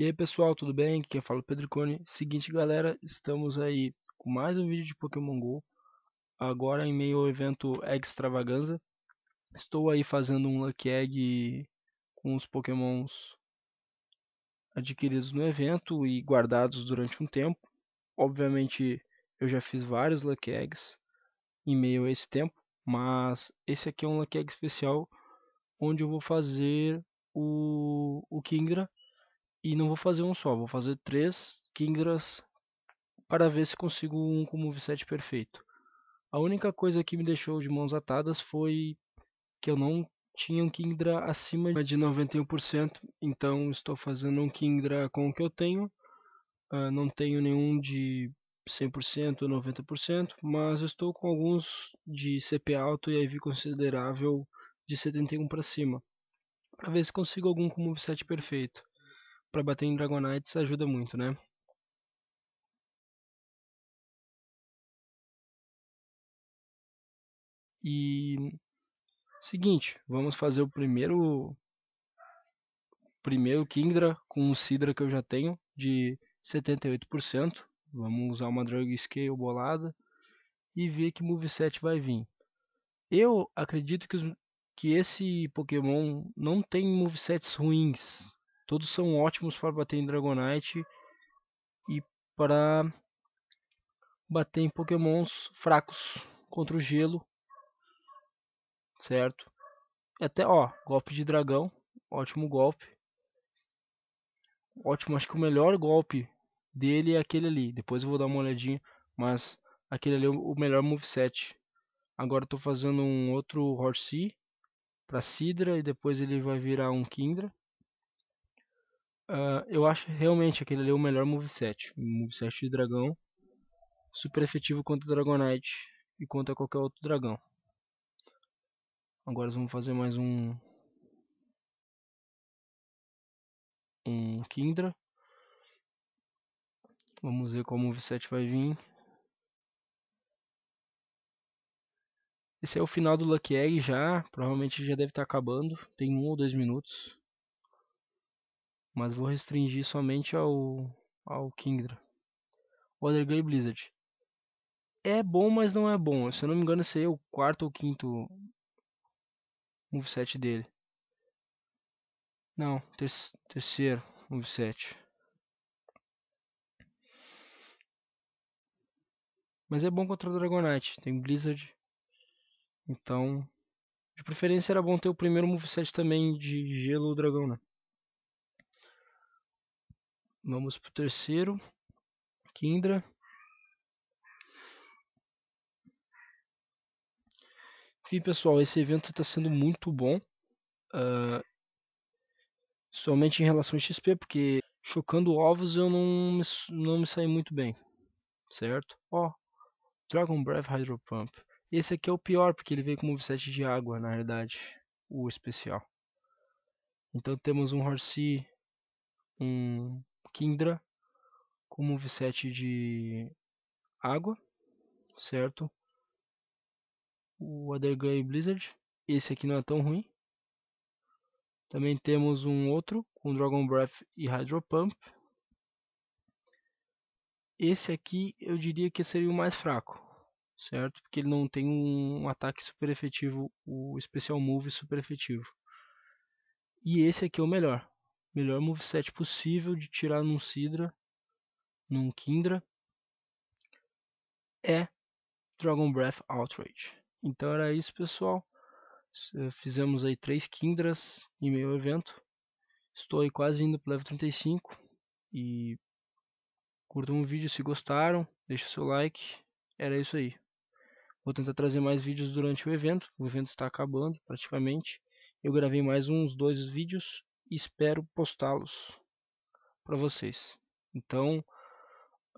E aí pessoal, tudo bem? Aqui quem fala é Pedro Cone. Seguinte galera, estamos aí com mais um vídeo de Pokémon GO. Agora em meio ao evento Egg Extravaganza. Estou aí fazendo um Lucky Egg com os Pokémons adquiridos no evento e guardados durante um tempo. Obviamente eu já fiz vários Lucky Eggs em meio a esse tempo. Mas esse aqui é um Lucky Egg especial onde eu vou fazer o, o Kingra e não vou fazer um só, vou fazer três Kingdras para ver se consigo um com v perfeito. A única coisa que me deixou de mãos atadas foi que eu não tinha um Kingdra acima de 91%, então estou fazendo um Kingdra com o que eu tenho. Uh, não tenho nenhum de 100% ou 90%, mas estou com alguns de CP alto e IV considerável de 71 para cima, para ver se consigo algum com moveset perfeito pra bater em Dragonites ajuda muito, né? E seguinte, vamos fazer o primeiro primeiro Kingdra com o um Sidra que eu já tenho de 78%. Vamos usar uma drug scale bolada e ver que moveset vai vir. Eu acredito que, que esse Pokémon não tem movesets ruins. Todos são ótimos para bater em Dragonite e para bater em pokémons fracos contra o gelo. Certo? Até, ó, golpe de dragão, ótimo golpe. Ótimo, acho que o melhor golpe dele é aquele ali. Depois eu vou dar uma olhadinha, mas aquele ali é o melhor moveset. Agora estou fazendo um outro Horsey para Sidra e depois ele vai virar um Kindra. Uh, eu acho realmente aquele ali é o melhor moveset. Moveset de dragão. Super efetivo contra Dragonite e contra qualquer outro dragão. Agora vamos fazer mais um. Um Kindra. Vamos ver qual moveset vai vir. Esse é o final do Lucky Egg já. Provavelmente já deve estar acabando. Tem um ou dois minutos mas vou restringir somente ao, ao Kingdra. Watergate Blizzard. É bom, mas não é bom. Se eu não me engano, esse é o quarto ou quinto moveset dele. Não, ter terceiro moveset. Mas é bom contra o Dragonite. Tem Blizzard. Então, de preferência era bom ter o primeiro moveset também de gelo ou dragão, né? Vamos para o terceiro. Kindra. Enfim, pessoal, esse evento está sendo muito bom. Uh, somente em relação ao XP, porque chocando ovos eu não me, não me saí muito bem. Certo? Ó, oh, Dragon Breath Hydro Pump. Esse aqui é o pior, porque ele veio com moveset de água, na verdade. O especial. Então temos um Horsey, um Kindra com moveset de água, certo? O Othergrey Blizzard, esse aqui não é tão ruim. Também temos um outro com Dragon Breath e Hydro Pump. Esse aqui eu diria que seria o mais fraco, certo? Porque ele não tem um ataque super efetivo, o Special Move super efetivo. E esse aqui é o melhor, melhor moveset possível de tirar num Sidra, num Kindra, é Dragon Breath Outrage. Então era isso, pessoal. Eh, fizemos aí três Kindras em meio evento. Estou aí quase indo para level 35 e curtam o vídeo se gostaram, deixa o seu like. Era isso aí. Vou tentar trazer mais vídeos durante o evento. O evento está acabando praticamente. Eu gravei mais uns dois vídeos e espero postá-los para vocês. Então,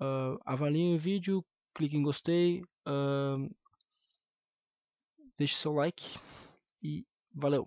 uh, avaliem o vídeo, cliquem em gostei, uh, deixe seu like e valeu!